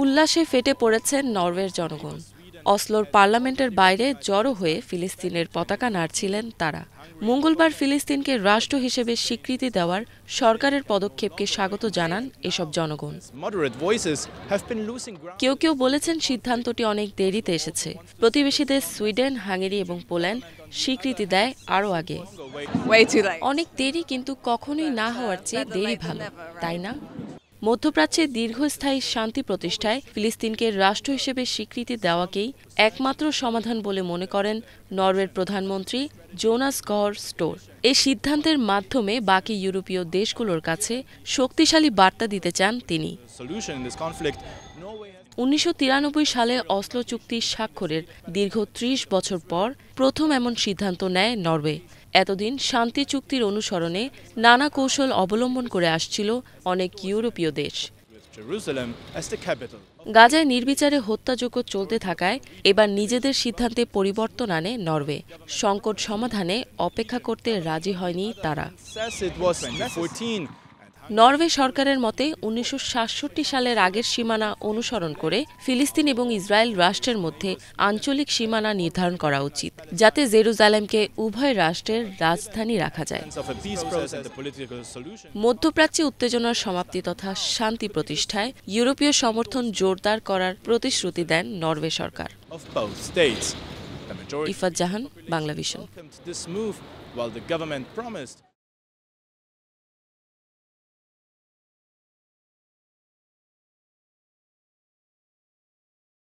উল্লাসে ফেটে পড়েছেন নরওয়ের জনগণ অসলোর পার্লামেন্টের বাইরে জড়ো হয়ে ফিলিস্তিনের পতাকা নাড়ছিলেন তারা মঙ্গলবার ফিলিস্তিনকে রাষ্ট্র হিসেবে স্বীকৃতি দেওয়ার সরকারের পদক্ষেপকে স্বাগত জানান এসব জনগণ কেউ কেউ বলেছেন সিদ্ধান্তটি অনেক দেরিতে এসেছে প্রতিবেশীদের সুইডেন হাঙ্গেরি এবং পোল্যান্ড স্বীকৃতি দেয় আরও আগে অনেক দেরি কিন্তু কখনোই না হওয়ার চেয়ে দেরি ভালো তাই না মধ্যপ্রাচ্যে দীর্ঘস্থায়ী শান্তি প্রতিষ্ঠায় ফিলিস্তিনকে রাষ্ট্র হিসেবে স্বীকৃতি দেওয়াকেই একমাত্র সমাধান বলে মনে করেন নরওয়ের প্রধানমন্ত্রী জোনাস গহর স্টোর এই সিদ্ধান্তের মাধ্যমে বাকি ইউরোপীয় দেশগুলোর কাছে শক্তিশালী বার্তা দিতে চান তিনি উনিশশো সালে অস্ত্র চুক্তি স্বাক্ষরের দীর্ঘ ত্রিশ বছর পর প্রথম এমন সিদ্ধান্ত নেয় নরওয়ে এতদিন শান্তি চুক্তির অনুসরণে নানা কৌশল অবলম্বন করে আসছিল অনেক ইউরোপীয় দেশ গাজায় নির্বিচারে হত্যাযজ্ঞ চলতে থাকায় এবার নিজেদের সিদ্ধান্তে পরিবর্তন আনে নরওয়ে সংকট সমাধানে অপেক্ষা করতে রাজি হয়নি তারা নরওয়ে সরকারের মতে উনিশশো সালের আগের সীমানা অনুসরণ করে ফিলিস্তিন এবং ইসরায়েল রাষ্ট্রের মধ্যে আঞ্চলিক সীমানা নির্ধারণ করা উচিত যাতে জেরুজালেমকে উভয় রাষ্ট্রের রাজধানী রাখা যায় মধ্যপ্রাচ্যে উত্তেজনার সমাপ্তি তথা শান্তি প্রতিষ্ঠায় ইউরোপীয় সমর্থন জোরদার করার প্রতিশ্রুতি দেন নরওয়ে সরকার ইফাত জাহান বাংলা